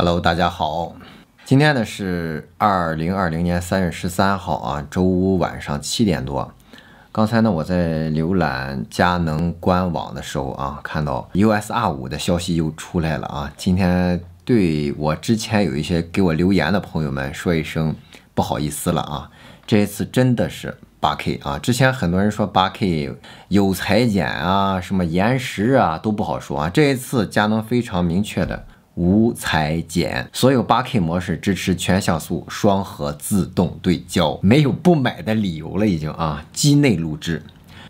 Hello，大家好，今天呢是二零二零年三月十三号啊，周五晚上七点多。刚才呢我在浏览佳能官网的时候啊，看到 USR5 的消息又出来了啊。今天对我之前有一些给我留言的朋友们说一声不好意思了啊，这一次真的是 8K 啊。之前很多人说 8K 有裁剪啊，什么延时啊都不好说啊，这一次佳能非常明确的。无裁剪，所有 8K 模式支持全像素双核自动对焦，没有不买的理由了，已经啊。机内录制，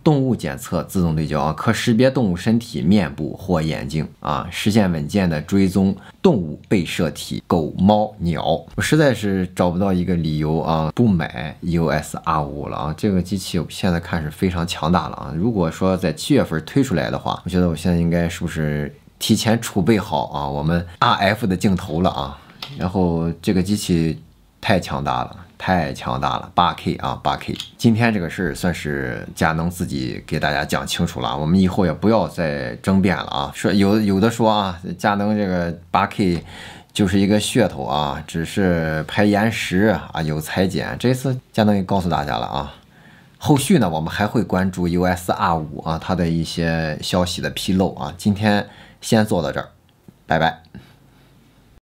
动物检测自动对焦啊，可识别动物身体、面部或眼睛啊，实现稳健的追踪动物被摄体，狗、猫、鸟。我实在是找不到一个理由啊，不买 u s R 五了啊。这个机器现在看是非常强大了啊。如果说在七月份推出来的话，我觉得我现在应该是不是？提前储备好啊，我们 R F 的镜头了啊，然后这个机器太强大了，太强大了，八 K 啊，八 K。今天这个事儿算是佳能自己给大家讲清楚了啊，我们以后也不要再争辩了啊。说有有的说啊，佳能这个八 K 就是一个噱头啊，只是拍延时啊，有裁剪。这次佳能也告诉大家了啊，后续呢，我们还会关注 U S R 五啊，它的一些消息的披露啊，今天。先做到这儿，拜拜。